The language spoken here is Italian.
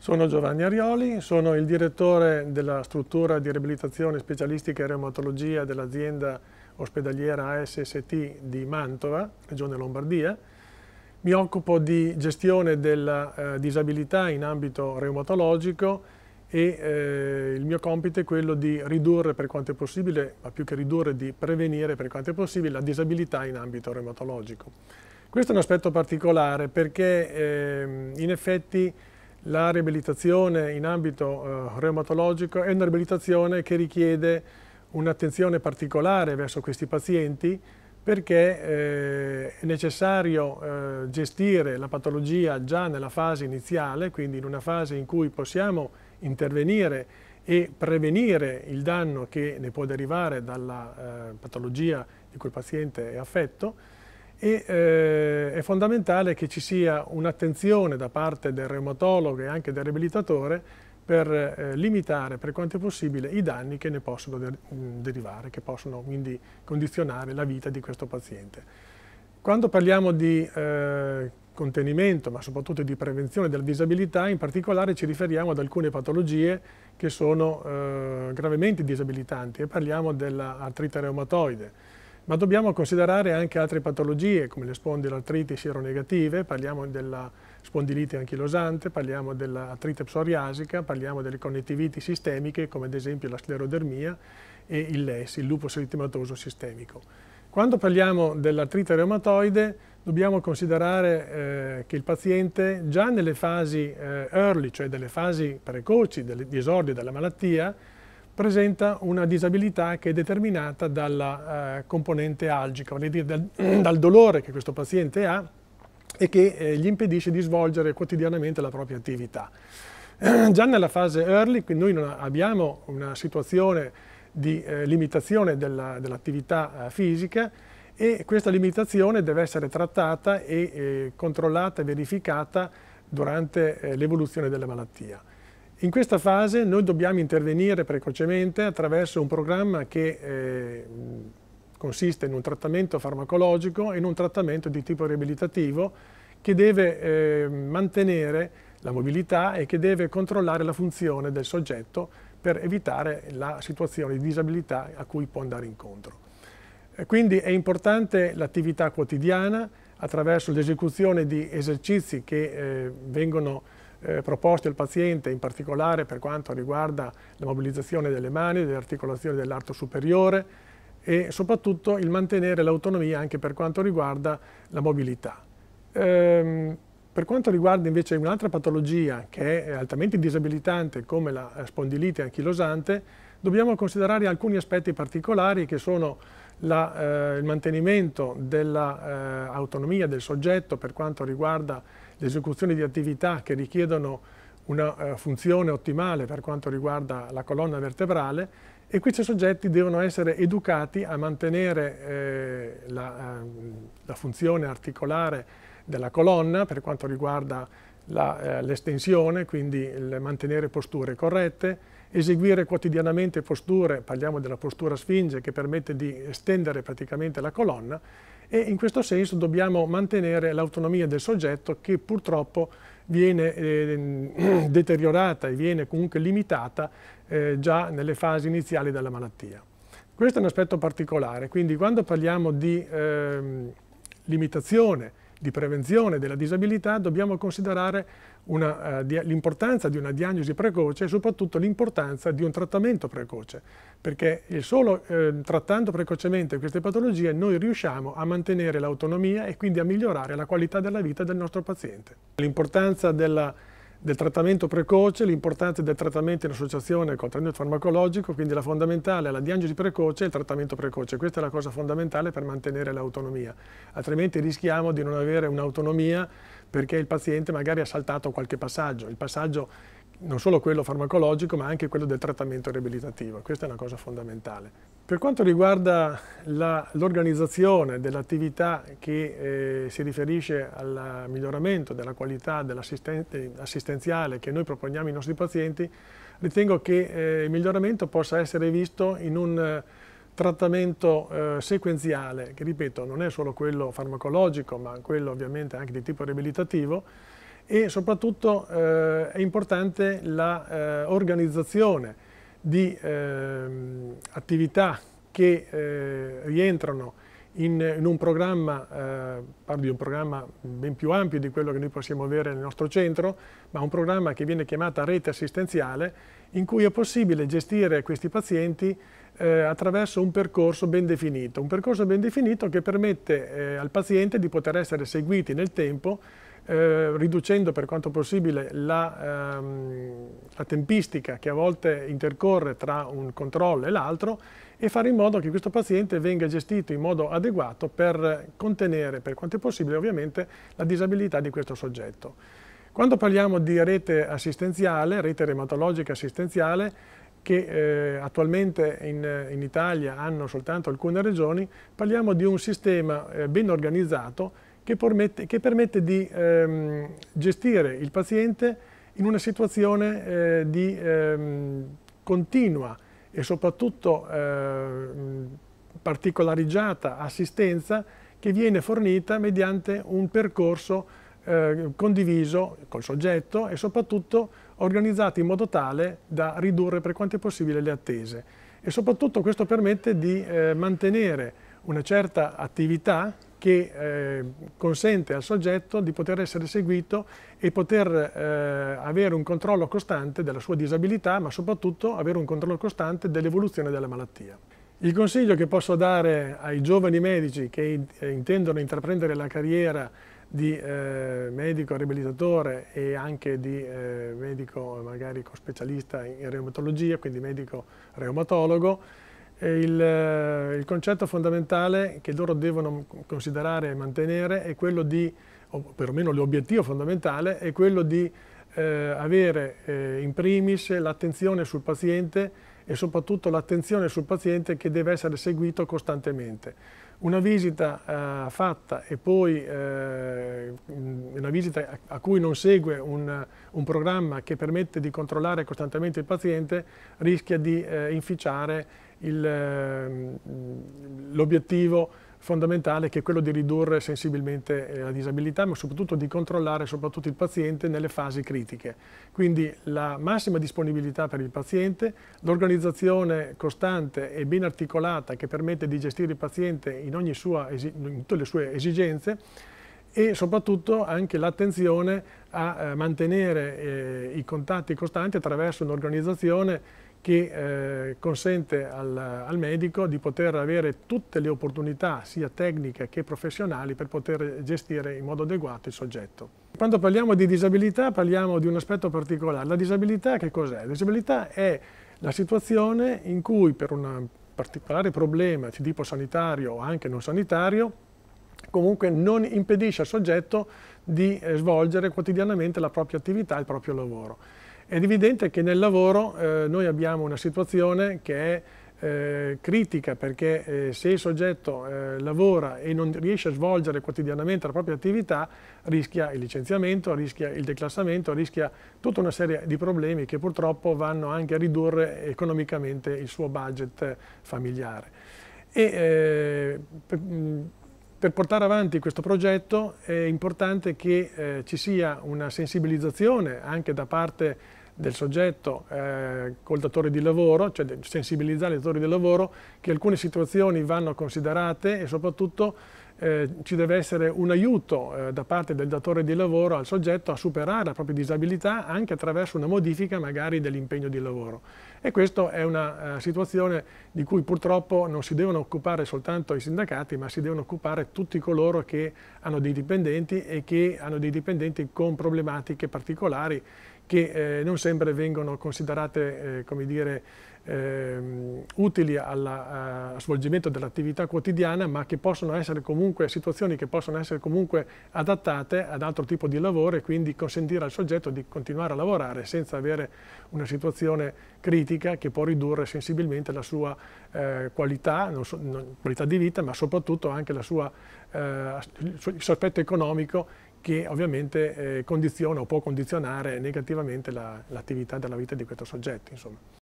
Sono Giovanni Arioli, sono il direttore della struttura di riabilitazione specialistica e reumatologia dell'azienda ospedaliera ASST di Mantova, Regione Lombardia. Mi occupo di gestione della eh, disabilità in ambito reumatologico e eh, il mio compito è quello di ridurre per quanto è possibile, ma più che ridurre, di prevenire per quanto è possibile la disabilità in ambito reumatologico. Questo è un aspetto particolare perché eh, in effetti la riabilitazione in ambito eh, reumatologico è una riabilitazione che richiede un'attenzione particolare verso questi pazienti perché eh, è necessario eh, gestire la patologia già nella fase iniziale, quindi in una fase in cui possiamo intervenire e prevenire il danno che ne può derivare dalla eh, patologia di cui il paziente è affetto, e eh, è fondamentale che ci sia un'attenzione da parte del reumatologo e anche del riabilitatore per eh, limitare per quanto è possibile i danni che ne possono der mm, derivare, che possono quindi condizionare la vita di questo paziente. Quando parliamo di eh, contenimento, ma soprattutto di prevenzione della disabilità, in particolare ci riferiamo ad alcune patologie che sono eh, gravemente disabilitanti e parliamo dell'artrite reumatoide, ma dobbiamo considerare anche altre patologie come le spondilartriti sieronegative, parliamo della spondilite anchilosante, parliamo dell'artrite psoriasica, parliamo delle connettiviti sistemiche come ad esempio la sclerodermia e il LES, il lupus eritematoso sistemico. Quando parliamo dell'artrite reumatoide dobbiamo considerare eh, che il paziente già nelle fasi eh, early, cioè delle fasi precoci, di esordio della malattia, presenta una disabilità che è determinata dalla eh, componente algica, vale a dire dal, dal, dolore che questo paziente ha e che eh, gli impedisce di svolgere quotidianamente la propria attività. Già nella fase early, quindi noi non abbiamo una situazione di eh, limitazione dell'attività dell eh, fisica e questa limitazione deve essere trattata e eh, controllata e verificata durante eh, l'evoluzione della malattia. In questa fase noi dobbiamo intervenire precocemente attraverso un programma che eh, consiste in un trattamento farmacologico e in un trattamento di tipo riabilitativo che deve eh, mantenere la mobilità e che deve controllare la funzione del soggetto per evitare la situazione di disabilità a cui può andare incontro. Eh, quindi è importante l'attività quotidiana attraverso l'esecuzione di esercizi che eh, vengono eh, proposti al paziente, in particolare per quanto riguarda la mobilizzazione delle mani, dell'articolazione dell'arto superiore e soprattutto il mantenere l'autonomia anche per quanto riguarda la mobilità. Ehm, per quanto riguarda invece un'altra patologia che è altamente disabilitante come la eh, spondilite anchilosante, dobbiamo considerare alcuni aspetti particolari che sono la, eh, il mantenimento dell'autonomia eh, del soggetto per quanto riguarda l'esecuzione di attività che richiedono una eh, funzione ottimale per quanto riguarda la colonna vertebrale e questi soggetti devono essere educati a mantenere eh, la, eh, la, funzione articolare della colonna per quanto riguarda eh, l'estensione, eh, quindi mantenere posture corrette, eseguire quotidianamente posture, parliamo della postura sfinge che permette di estendere praticamente la colonna e in questo senso dobbiamo mantenere l'autonomia del soggetto che purtroppo viene eh, deteriorata e viene comunque limitata eh, già nelle fasi iniziali della malattia. Questo è un aspetto particolare, quindi quando parliamo di eh, limitazione di prevenzione della disabilità dobbiamo considerare uh, l'importanza di una diagnosi precoce e soprattutto l'importanza di un trattamento precoce, perché solo eh, trattando precocemente queste patologie noi riusciamo a mantenere l'autonomia e quindi a migliorare la qualità della vita del nostro paziente. L'importanza della del trattamento precoce, l'importanza del trattamento in associazione con il trattamento farmacologico, quindi la fondamentale è la diagnosi precoce e il trattamento precoce. Questa è la cosa fondamentale per mantenere l'autonomia, altrimenti rischiamo di non avere un'autonomia perché il paziente magari ha saltato qualche passaggio. Il passaggio non solo quello farmacologico ma anche quello del trattamento riabilitativo, questa è una cosa fondamentale. Per quanto riguarda l'organizzazione dell'attività che eh, si riferisce al miglioramento della qualità dell'assistenziale che noi proponiamo ai nostri pazienti, ritengo che eh, il miglioramento possa essere visto in un eh, trattamento eh, sequenziale, che ripeto non è solo quello farmacologico ma quello ovviamente anche di tipo riabilitativo, e soprattutto eh, è importante l'organizzazione eh, di eh, attività che eh, rientrano in, in, un programma, eh, parlo di un programma ben più ampio di quello che noi possiamo avere nel nostro centro, ma un programma che viene chiamato rete assistenziale in cui è possibile gestire questi pazienti eh, attraverso un percorso ben definito, un percorso ben definito che permette al paziente di poter essere seguiti nel tempo eh, riducendo per quanto possibile la, ehm, la, tempistica che a volte intercorre tra un controllo e l'altro e fare in modo che questo paziente venga gestito in modo adeguato per contenere per quanto è possibile ovviamente la disabilità di questo soggetto. Quando parliamo di rete assistenziale, rete reumatologica assistenziale, che eh, attualmente in, in, Italia hanno soltanto alcune regioni, parliamo di un sistema eh, ben organizzato che permette, che permette di ehm, gestire il paziente in una situazione eh, di ehm, continua e soprattutto ehm, particolarizzata assistenza che viene fornita mediante un percorso eh, condiviso col soggetto e soprattutto organizzato in modo tale da ridurre per quanto è possibile le attese. E soprattutto questo permette di eh, mantenere una certa attività che eh, consente al soggetto di poter essere seguito e poter eh, avere un controllo costante della sua disabilità, ma soprattutto avere un controllo costante dell'evoluzione della malattia. Il consiglio che posso dare ai giovani medici che eh, intendono intraprendere la carriera di eh, medico riabilitatore e anche di eh, medico magari specialista in reumatologia, quindi medico reumatologo, il, eh, il, concetto fondamentale che loro devono considerare e mantenere è quello di, o perlomeno l'obiettivo fondamentale, è quello di eh, avere eh, in primis l'attenzione sul paziente e soprattutto l'attenzione sul paziente che deve essere seguito costantemente. Una visita eh, fatta e poi eh, una visita a cui non segue un, un, programma che permette di controllare costantemente il paziente rischia di eh, inficiare Ehm, l'obiettivo fondamentale che è quello di ridurre sensibilmente eh, la disabilità, ma soprattutto di controllare soprattutto il paziente nelle fasi critiche. Quindi la massima disponibilità per il paziente, l'organizzazione costante e ben articolata che permette di gestire il paziente in, sua, in tutte le sue esigenze e soprattutto anche l'attenzione a eh, mantenere eh, i contatti costanti attraverso un'organizzazione che eh, consente al, al, medico di poter avere tutte le opportunità sia tecniche che professionali per poter gestire in modo adeguato il soggetto. Quando parliamo di disabilità parliamo di un aspetto particolare. La disabilità che cos'è? La disabilità è la situazione in cui per un particolare problema di tipo sanitario o anche non sanitario comunque non impedisce al soggetto di eh, svolgere quotidianamente la propria attività, il proprio lavoro. È evidente che nel lavoro eh, noi abbiamo una situazione che è eh, critica perché eh, se il soggetto eh, lavora e non riesce a svolgere quotidianamente la propria attività rischia il licenziamento, rischia il declassamento, rischia tutta una serie di problemi che purtroppo vanno anche a ridurre economicamente il suo budget familiare. E, eh, per, mm, per portare avanti questo progetto è importante che eh, ci sia una sensibilizzazione anche da parte del soggetto eh, col datore di lavoro, cioè sensibilizzare i datori di lavoro che alcune situazioni vanno considerate e soprattutto eh, ci deve essere un aiuto eh, da parte del datore di lavoro al soggetto a superare la propria disabilità anche attraverso una modifica magari dell'impegno di lavoro. E questa è una uh, situazione di cui purtroppo non si devono occupare soltanto i sindacati, ma si devono occupare tutti coloro che hanno dei dipendenti e che hanno dei dipendenti con problematiche particolari che eh, non sempre vengono considerate, eh, come dire, Ehm, utili al eh, svolgimento dell'attività quotidiana ma che possono essere comunque situazioni che possono essere comunque adattate ad altro tipo di lavoro e quindi consentire al soggetto di continuare a lavorare senza avere una situazione critica che può ridurre sensibilmente la sua eh, qualità, so, non, qualità di vita ma soprattutto anche sua, eh, il suo aspetto economico che ovviamente eh, condiziona o può condizionare negativamente l'attività la, della vita di questo soggetto. Insomma.